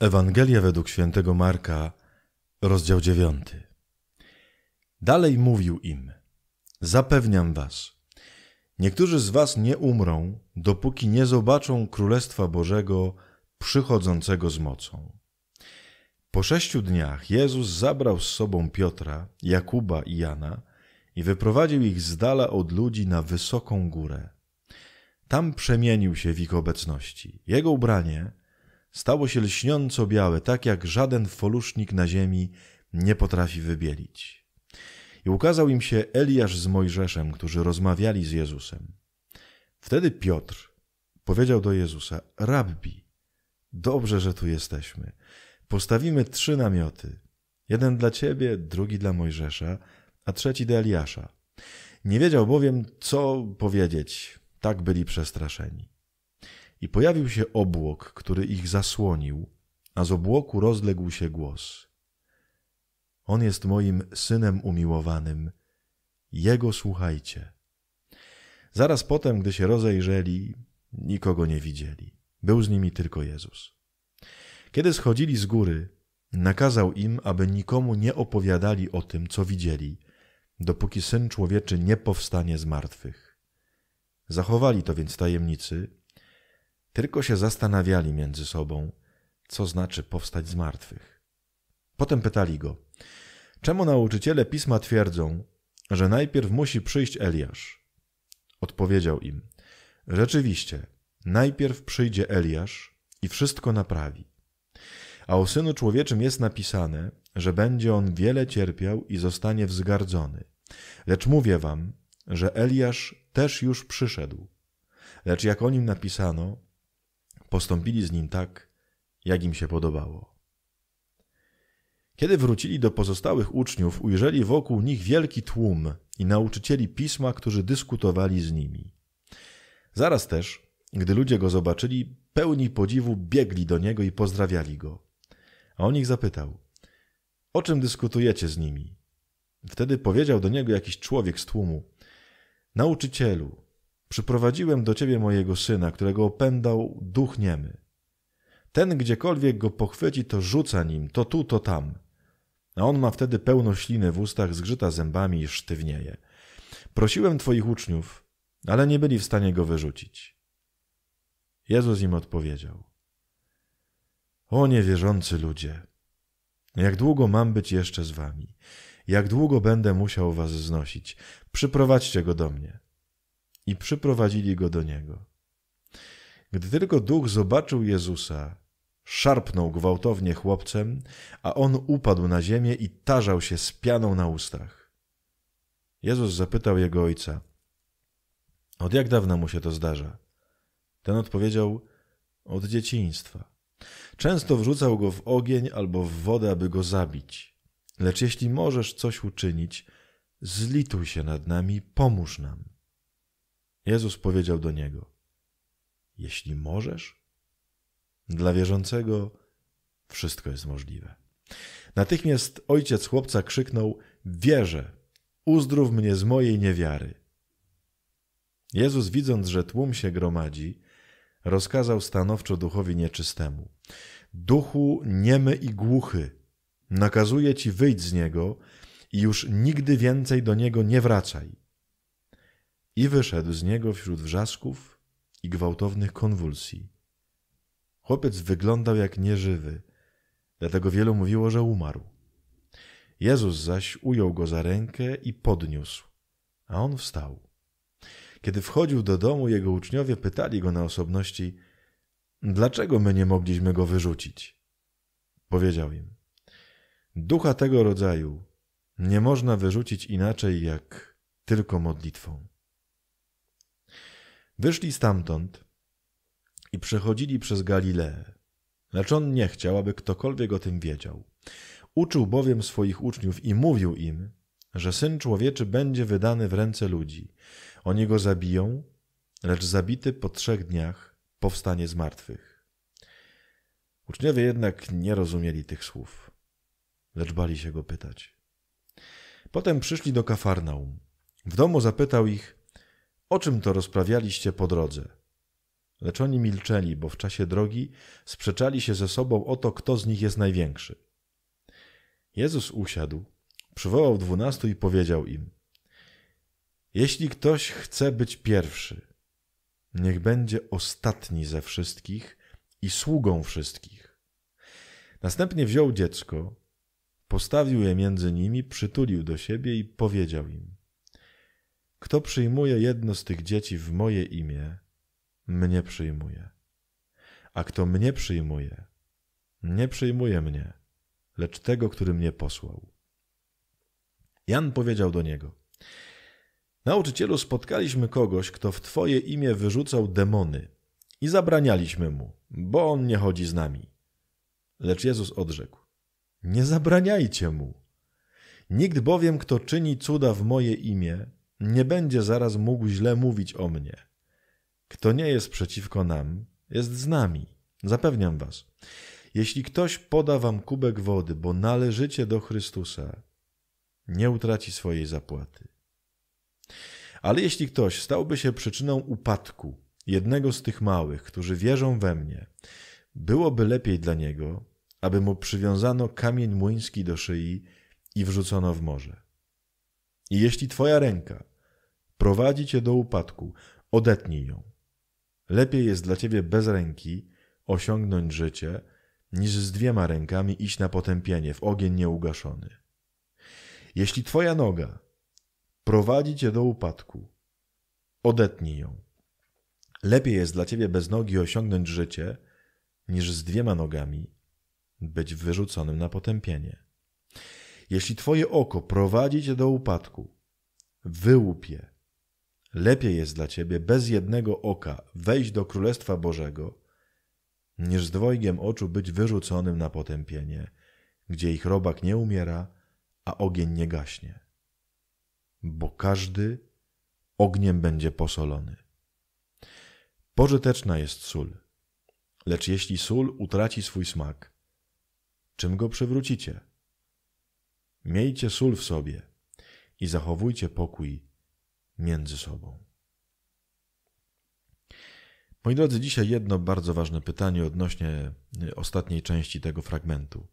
Ewangelia według świętego Marka, rozdział 9. Dalej mówił im: Zapewniam was, niektórzy z was nie umrą, dopóki nie zobaczą Królestwa Bożego przychodzącego z mocą. Po sześciu dniach Jezus zabrał z sobą Piotra, Jakuba i Jana i wyprowadził ich z dala od ludzi na wysoką górę. Tam przemienił się w ich obecności. Jego ubranie stało się lśniąco białe, tak jak żaden folusznik na ziemi nie potrafi wybielić. I ukazał im się Eliasz z Mojżeszem, którzy rozmawiali z Jezusem. Wtedy Piotr powiedział do Jezusa: Rabbi, dobrze, że tu jesteśmy. Postawimy trzy namioty: jeden dla ciebie, drugi dla Mojżesza, a trzeci dla Eliasza. Nie wiedział bowiem, co powiedzieć. Tak byli przestraszeni. I pojawił się obłok, który ich zasłonił, a z obłoku rozległ się głos. On jest moim synem umiłowanym, jego słuchajcie. Zaraz potem, gdy się rozejrzeli, nikogo nie widzieli. Był z nimi tylko Jezus. Kiedy schodzili z góry, nakazał im, aby nikomu nie opowiadali o tym, co widzieli, dopóki syn człowieczy nie powstanie z martwych. Zachowali to więc tajemnicy, tylko się zastanawiali między sobą, co znaczy powstać z martwych. Potem pytali go, czemu nauczyciele pisma twierdzą, że najpierw musi przyjść Eliasz? Odpowiedział im, rzeczywiście, najpierw przyjdzie Eliasz i wszystko naprawi. A o synu człowieczym jest napisane, że będzie on wiele cierpiał i zostanie wzgardzony. Lecz mówię wam, że Eliasz też już przyszedł. Lecz jak o nim napisano, postąpili z nim tak, jak im się podobało. Kiedy wrócili do pozostałych uczniów, ujrzeli wokół nich wielki tłum i nauczycieli pisma, którzy dyskutowali z nimi. Zaraz też, gdy ludzie go zobaczyli, pełni podziwu biegli do niego i pozdrawiali go. A on ich zapytał: O czym dyskutujecie z nimi? Wtedy powiedział do niego jakiś człowiek z tłumu: Nauczycielu, Przyprowadziłem do ciebie mojego syna, którego opędał duch niemy. Ten gdziekolwiek go pochwyci, to rzuca nim, to tu, to tam. A on ma wtedy pełno śliny w ustach, zgrzyta zębami i sztywnieje. Prosiłem twoich uczniów, ale nie byli w stanie go wyrzucić. Jezus im odpowiedział: O niewierzący ludzie, jak długo mam być jeszcze z wami? Jak długo będę musiał was znosić? Przyprowadźcie go do mnie i przyprowadzili go do niego. Gdy tylko duch zobaczył Jezusa, szarpnął gwałtownie chłopcem, a on upadł na ziemię i tarzał się z pianą na ustach. Jezus zapytał jego ojca: Od jak dawna mu się to zdarza? Ten odpowiedział: Od dzieciństwa. Często wrzucał go w ogień albo w wodę, aby go zabić. Lecz jeśli możesz coś uczynić, zlituj się nad nami, pomóż nam. Jezus powiedział do niego: Jeśli możesz, dla wierzącego wszystko jest możliwe. Natychmiast ojciec chłopca krzyknął: Wierzę, uzdrów mnie z mojej niewiary. Jezus, widząc, że tłum się gromadzi, rozkazał stanowczo duchowi nieczystemu: Duchu niemy i głuchy, nakazuję ci wyjść z niego i już nigdy więcej do niego nie wracaj i wyszedł z niego wśród wrzasków i gwałtownych konwulsji. Chłopiec wyglądał jak nieżywy, dlatego wielu mówiło, że umarł. Jezus zaś ujął go za rękę i podniósł, a on wstał. Kiedy wchodził do domu, jego uczniowie pytali go na osobności: Dlaczego my nie mogliśmy go wyrzucić? Powiedział im: Ducha tego rodzaju nie można wyrzucić inaczej jak tylko modlitwą. Wyszli stamtąd i przechodzili przez Galileę. Lecz on nie chciał, aby ktokolwiek o tym wiedział. Uczył bowiem swoich uczniów i mówił im, że syn człowieczy będzie wydany w ręce ludzi. Oni go zabiją, lecz zabity po trzech dniach powstanie z martwych. Uczniowie jednak nie rozumieli tych słów, lecz bali się go pytać. Potem przyszli do Kafarnaum. W domu zapytał ich, o czym to rozprawialiście po drodze? Lecz oni milczeli, bo w czasie drogi sprzeczali się ze sobą o to, kto z nich jest największy. Jezus usiadł, przywołał dwunastu i powiedział im: Jeśli ktoś chce być pierwszy, niech będzie ostatni ze wszystkich i sługą wszystkich. Następnie wziął dziecko, postawił je między nimi, przytulił do siebie i powiedział im: kto przyjmuje jedno z tych dzieci w moje imię, mnie przyjmuje. A kto mnie przyjmuje, nie przyjmuje mnie, lecz tego, który mnie posłał. Jan powiedział do niego: Nauczycielu, spotkaliśmy kogoś, kto w Twoje imię wyrzucał demony i zabranialiśmy mu, bo on nie chodzi z nami. Lecz Jezus odrzekł: Nie zabraniajcie mu. Nikt bowiem, kto czyni cuda w moje imię, nie będzie zaraz mógł źle mówić o mnie. Kto nie jest przeciwko nam, jest z nami. Zapewniam was. Jeśli ktoś poda wam kubek wody, bo należycie do Chrystusa, nie utraci swojej zapłaty. Ale jeśli ktoś stałby się przyczyną upadku jednego z tych małych, którzy wierzą we mnie, byłoby lepiej dla niego, aby mu przywiązano kamień młyński do szyi i wrzucono w morze. I jeśli twoja ręka Prowadzi cię do upadku. Odetnij ją. Lepiej jest dla ciebie bez ręki osiągnąć życie, niż z dwiema rękami iść na potępienie w ogień nieugaszony. Jeśli twoja noga prowadzi cię do upadku, odetnij ją. Lepiej jest dla ciebie bez nogi osiągnąć życie, niż z dwiema nogami być wyrzuconym na potępienie. Jeśli twoje oko prowadzi cię do upadku, wyłup je. Lepiej jest dla ciebie bez jednego oka wejść do Królestwa Bożego, niż z dwojgiem oczu być wyrzuconym na potępienie, gdzie ich robak nie umiera, a ogień nie gaśnie. Bo każdy ogniem będzie posolony. Pożyteczna jest sól, lecz jeśli sól utraci swój smak, czym go przywrócicie? Miejcie sól w sobie i zachowujcie pokój między sobą. Moi drodzy, dzisiaj jedno bardzo ważne pytanie odnośnie y, ostatniej części tego fragmentu.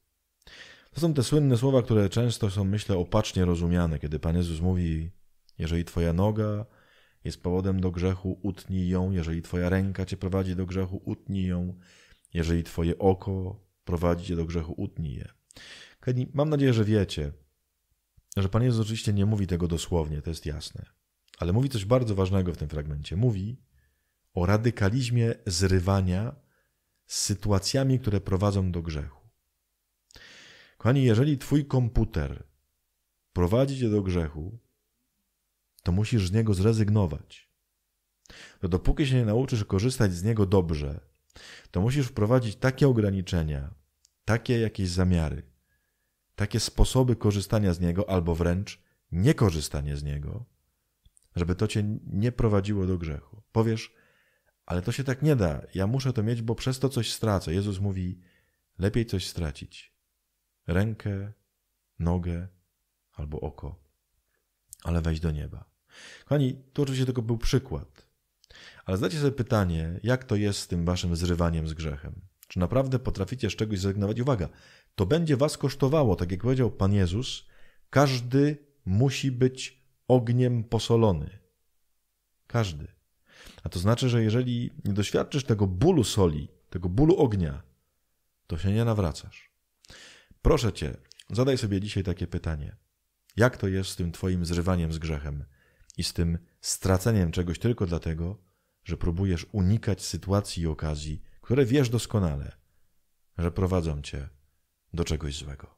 To są te słynne słowa, które często są, myślę, opacznie rozumiane, kiedy Pan Jezus mówi: Jeżeli Twoja noga jest powodem do grzechu, utnij ją, jeżeli Twoja ręka Cię prowadzi do grzechu, utnij ją, jeżeli Twoje oko prowadzi Cię do grzechu, utnij je. Mam nadzieję, że wiecie, że Pan Jezus oczywiście nie mówi tego dosłownie, to jest jasne. Ale mówi coś bardzo ważnego w tym fragmencie. Mówi o radykalizmie zrywania z sytuacjami, które prowadzą do grzechu. Kochani, jeżeli twój komputer prowadzi cię do grzechu, to musisz z niego zrezygnować. To dopóki się nie nauczysz korzystać z niego dobrze, to musisz wprowadzić takie ograniczenia, takie jakieś zamiary, takie sposoby korzystania z niego, albo wręcz niekorzystanie z niego, żeby to cię nie prowadziło do grzechu. Powiesz, ale to się tak nie da, ja muszę to mieć, bo przez to coś stracę. Jezus mówi, lepiej coś stracić. Rękę, nogę albo oko, ale wejść do nieba. Kochani, to oczywiście tylko był przykład. Ale zadajcie sobie pytanie, jak to jest z tym waszym zrywaniem z grzechem? Czy naprawdę potraficie z czegoś zrezygnować? Uwaga, to będzie was kosztowało, tak jak powiedział Pan Jezus, każdy musi być ogniem posolony. Każdy. A to znaczy, że jeżeli nie doświadczysz tego bólu soli, tego bólu ognia, to się nie nawracasz. Proszę cię, zadaj sobie dzisiaj takie pytanie. Jak to jest z tym twoim zrywaniem z grzechem i z tym straceniem czegoś tylko dlatego, że próbujesz unikać sytuacji i okazji, które wiesz doskonale, że prowadzą cię do czegoś złego?